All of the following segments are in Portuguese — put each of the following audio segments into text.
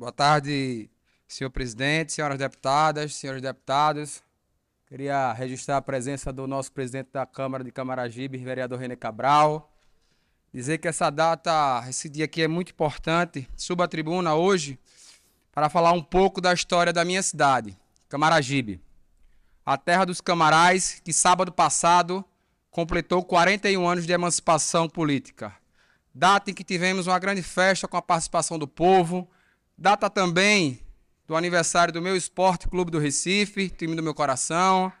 Boa tarde, senhor presidente, senhoras deputadas, senhores deputados. Queria registrar a presença do nosso presidente da Câmara de Camaragibe, vereador René Cabral. Dizer que essa data, esse dia aqui é muito importante. Suba a tribuna hoje para falar um pouco da história da minha cidade, Camaragibe. A terra dos Camarais, que sábado passado completou 41 anos de emancipação política. Data em que tivemos uma grande festa com a participação do povo, Data também do aniversário do meu Esporte Clube do Recife, time do meu coração,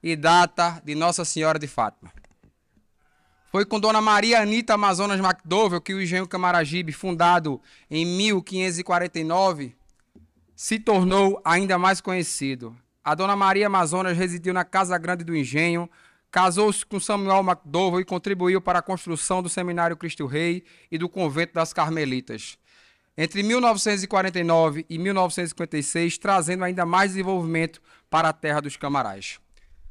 e data de Nossa Senhora de Fátima. Foi com Dona Maria Anita Amazonas MacDowell que o Engenho Camaragibe, fundado em 1549, se tornou ainda mais conhecido. A Dona Maria Amazonas residiu na Casa Grande do Engenho, casou-se com Samuel MacDowell e contribuiu para a construção do Seminário Cristo Rei e do Convento das Carmelitas entre 1949 e 1956, trazendo ainda mais desenvolvimento para a terra dos Camarais.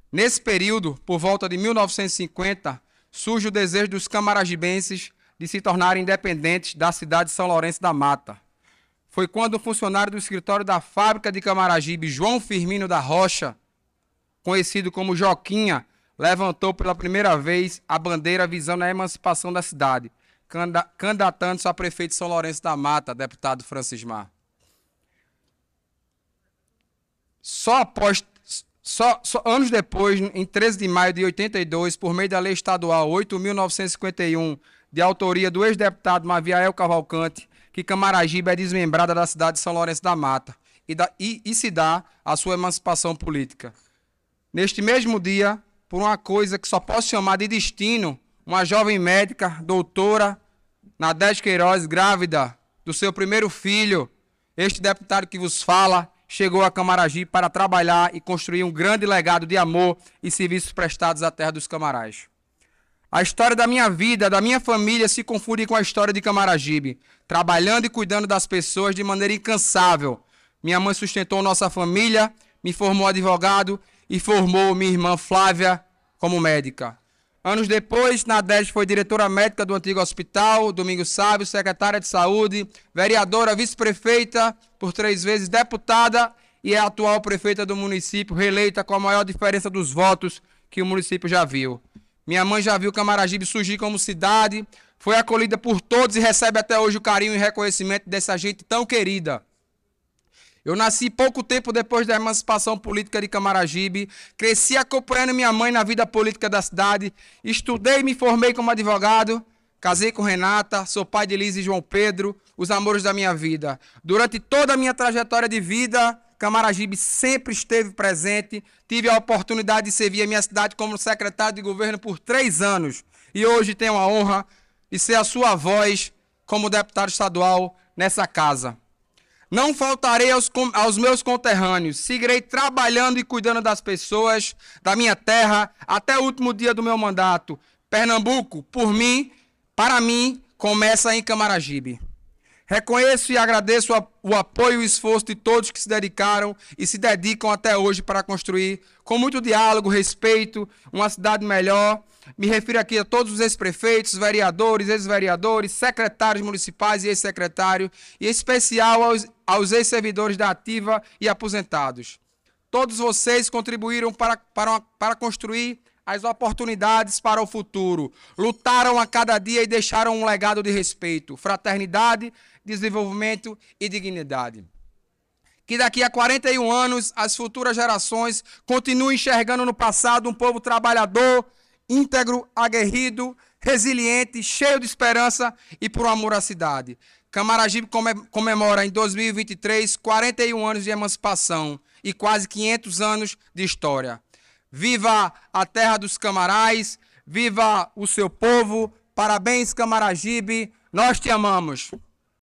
Nesse período, por volta de 1950, surge o desejo dos camaragibenses de se tornarem independentes da cidade de São Lourenço da Mata. Foi quando um funcionário do escritório da fábrica de Camaragibe, João Firmino da Rocha, conhecido como Joquinha, levantou pela primeira vez a bandeira visando a emancipação da cidade candidatando-se a prefeito de São Lourenço da Mata, deputado Francismar. Só após só, só, anos depois, em 13 de maio de 82, por meio da Lei Estadual 8.951, de autoria do ex-deputado Maviael Cavalcante, que Camaragibe é desmembrada da cidade de São Lourenço da Mata e, da, e, e se dá a sua emancipação política. Neste mesmo dia, por uma coisa que só posso chamar de destino, uma jovem médica, doutora Nadege Queiroz, grávida do seu primeiro filho. Este deputado que vos fala chegou a Camaragibe para trabalhar e construir um grande legado de amor e serviços prestados à terra dos Camarais. A história da minha vida, da minha família, se confunde com a história de Camaragibe, trabalhando e cuidando das pessoas de maneira incansável. Minha mãe sustentou nossa família, me formou advogado e formou minha irmã Flávia como médica. Anos depois, Nadege foi diretora médica do antigo hospital, Domingos Sábio, secretária de saúde, vereadora, vice-prefeita, por três vezes deputada e é a atual prefeita do município, reeleita com a maior diferença dos votos que o município já viu. Minha mãe já viu Camaragibe surgir como cidade, foi acolhida por todos e recebe até hoje o carinho e reconhecimento dessa gente tão querida. Eu nasci pouco tempo depois da emancipação política de Camaragibe, cresci acompanhando minha mãe na vida política da cidade, estudei e me formei como advogado, casei com Renata, sou pai de Liz e João Pedro, os amores da minha vida. Durante toda a minha trajetória de vida, Camaragibe sempre esteve presente. Tive a oportunidade de servir a minha cidade como secretário de governo por três anos. E hoje tenho a honra de ser a sua voz como deputado estadual nessa casa. Não faltarei aos, aos, meus conterrâneos, seguirei trabalhando e cuidando das pessoas, da minha terra, até o último dia do meu mandato. Pernambuco, por mim, para mim, começa em Camaragibe. Reconheço e agradeço o apoio e o esforço de todos que se dedicaram e se dedicam até hoje para construir, com muito diálogo, respeito, uma cidade melhor. Me refiro aqui a todos os ex-prefeitos, vereadores, ex-vereadores, secretários municipais e ex-secretário, e em especial aos, aos ex-servidores da Ativa e aposentados. Todos vocês contribuíram para, para, para construir as oportunidades para o futuro. Lutaram a cada dia e deixaram um legado de respeito, fraternidade, desenvolvimento e dignidade. Que daqui a 41 anos as futuras gerações continuem enxergando no passado um povo trabalhador, íntegro, aguerrido, resiliente, cheio de esperança e por amor à cidade. Camaragibe comemora em 2023 41 anos de emancipação e quase 500 anos de história. Viva a terra dos Camarais! Viva o seu povo! Parabéns, Camaragibe! Nós te amamos!